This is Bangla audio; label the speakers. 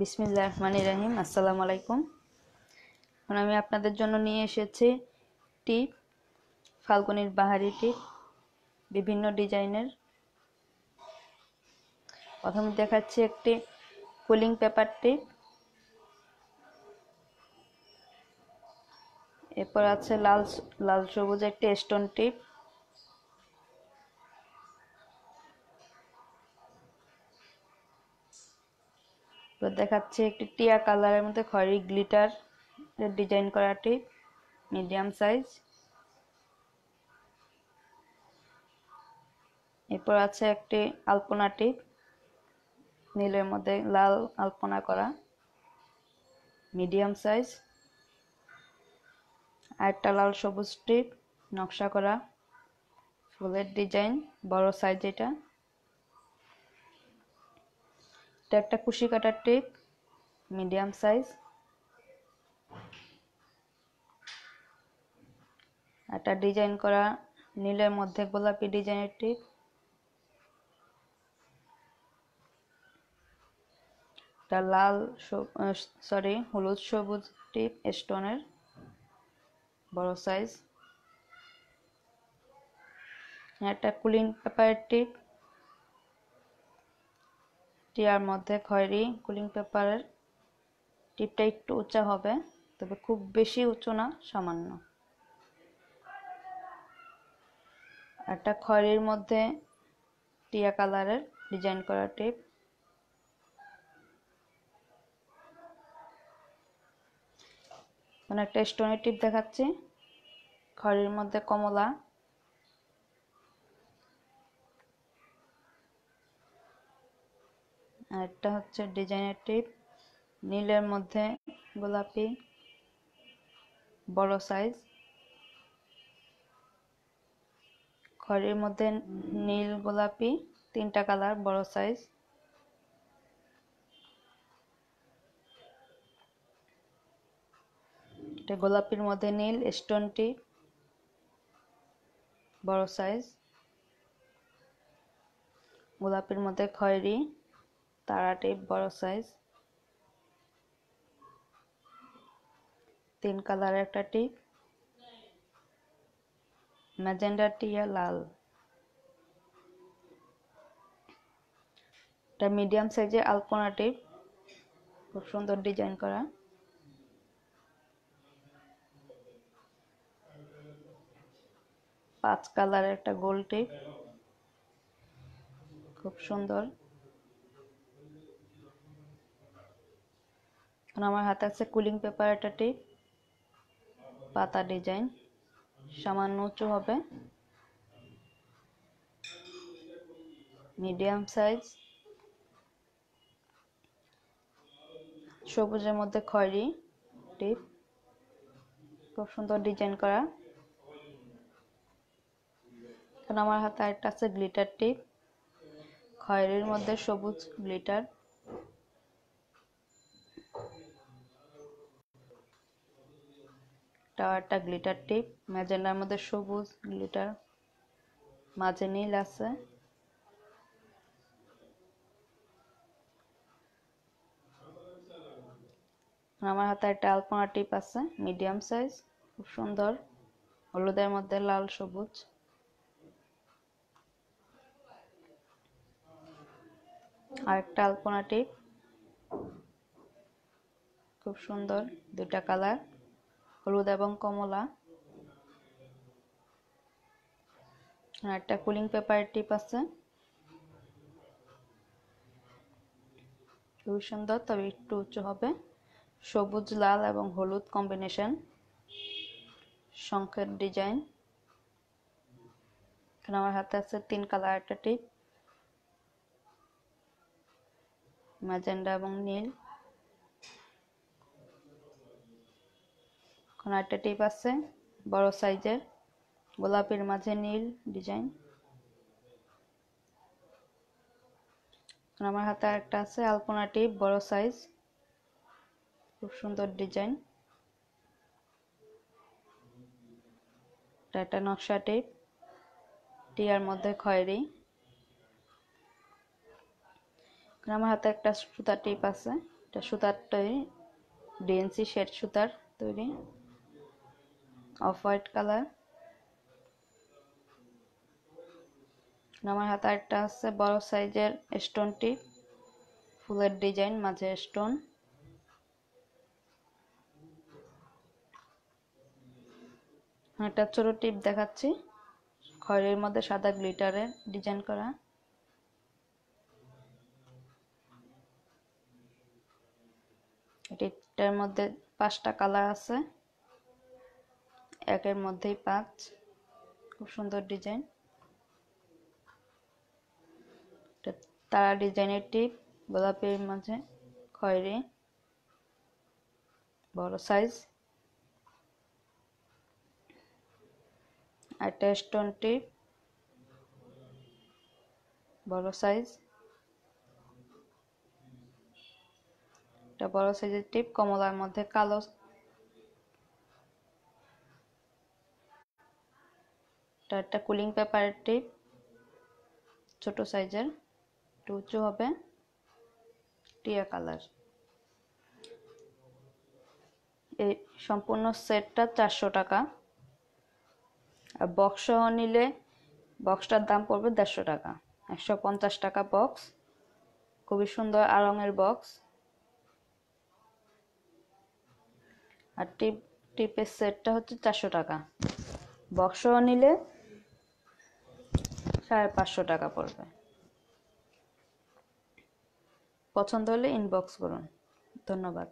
Speaker 1: বিসমিল্লা রহমান রাহিম আসসালামু আলাইকুম এখন আমি আপনাদের জন্য নিয়ে এসেছি টিপ ফাল্গুনির বাহারি টিপ বিভিন্ন ডিজাইনের প্রথমে দেখাচ্ছি একটি কুলিং পেপার টিপ এরপর আছে লাল লাল সবুজ একটি স্টোন টিপ এবার দেখাচ্ছে একটি টিয়া কালারের মধ্যে খয়েরি গ্লিটার ডিজাইন করা মিডিয়াম সাইজ এরপর আছে একটি আলপনা টিপ নীলের মধ্যে লাল আলপনা করা মিডিয়াম সাইজ আরেকটা লাল সবুজ টিপ নকশা করা ফুলের ডিজাইন বড় সাইজ এটা এটা একটা কুশি কাটার টেক মিডিয়াম সাইজ একটা ডিজাইন করা নীলের মধ্যে গোলাপি ডিজাইনের টিপ একটা লাল সরি হলুদ সবুজ টিপ স্টোনের বড় সাইজ একটা কুলিং পেপারের টিপ টিয়ার মধ্যে খয়েরি কুলিং পেপারের টিপটা একটু উঁচা হবে তবে খুব বেশি উঁচু না সামান্য একটা খয়েরির মধ্যে টিয়া কালারের ডিজাইন করা টিপ মানে একটা স্টোনের টিপ দেখাচ্ছি খড়ির মধ্যে কমলা আর একটা হচ্ছে ডিজাইনার টিপ নীলের মধ্যে গোলাপি বড় সাইজ খড়ের মধ্যে নীল গোলাপি তিনটা কালার বড় সাইজ এটা গোলাপির মধ্যে নীল স্টোনটি বড় সাইজ গোলাপির মধ্যে খয়েরি তারা টেপ বড় সাইজ তিন কালার একটা টিপ ম্যাজেন্ডা টিয়া লাল এটা মিডিয়াম সাইজের আলপনা টিপ খুব সুন্দর ডিজাইন করা পাঁচ কালার একটা গোল টিপ খুব সুন্দর এখন আমার হাতে আছে কুলিং পেপার একটা টিপ পাতা ডিজাইন সামান্য উঁচু হবে মিডিয়াম সাইজ সবুজের মধ্যে খয়রি টিপ খুব সুন্দর ডিজাইন করা এখন আমার হাতে আরেকটা আছে গ্লিটার টিপ খয়েরির মধ্যে সবুজ গ্লিটার টাওয়ারটা গ্লিটার টিপ ম্যাজেন্ডার মধ্যে সবুজ গ্লিটার মাঝে নীল আছে আমার হাতে একটা আলপনা টিপ আছে মিডিয়াম সাইজ খুব সুন্দর হলুদের মধ্যে লাল সবুজ আরেকটা আলপনা টিপ খুব সুন্দর দুটা কালার হলুদ এবং কমলা আর একটা কুলিং পেপার টিপ আছে খুবই সুন্দর তবে একটু উঁচু হবে সবুজ লাল এবং হলুদ কম্বিনেশন শঙ্খের ডিজাইন এখানে আমার হাতে আছে তিন কালার একটা টিপ ম্যাজেন্ডা এবং নীল এখন একটা টিপ আছে বড় সাইজের গোলাপের মাঝে নীল ডিজাইন আমার হাতে একটা আছে আলপনা টিপ বড় সাইজ খুব সুন্দর ডিজাইন একটা নকশা টিপ টিয়ার মধ্যে খয়েরি আমার হাতে একটা সুতা টিপ আছে এটা সুতার তৈরি ডিএনসি শেড সুতার তৈরি অফ হোয়াইট কালার আমার হাতে আরেকটা আছে বড় সাইজের স্টোনটি ফুলের ডিজাইন মাঝে স্টোন একটা ছোট টিপ দেখাচ্ছি খয়ের মধ্যে সাদা গ্লিটারের ডিজাইন করা এটার মধ্যে পাঁচটা কালার আছে একের মধ্যেই পাঁচ খুব সুন্দর ডিজাইন তারা ডিজাইনের টিপ গোলাপের মাঝে খয়েরি বড় সাইজ আর স্টোন টিপ বড় সাইজ একটা বড় সাইজের টিপ কমলার মধ্যে কালো এটা একটা কুলিং পেপার টিপ ছোট সাইজের একটু উঁচু হবে টিয়া কালার এই সম্পূর্ণ সেটটা চারশো টাকা আর বক্স নিলে বক্সটার দাম পড়বে দেড়শো টাকা একশো পঞ্চাশ টাকা বক্স খুবই সুন্দর আরঙের বক্স আর টিপ টিপের সেটটা হচ্ছে চারশো টাকা বক্স নিলে সাড়ে পাঁচশো টাকা পড়বে পছন্দ হলে ইনবক্স করুন ধন্যবাদ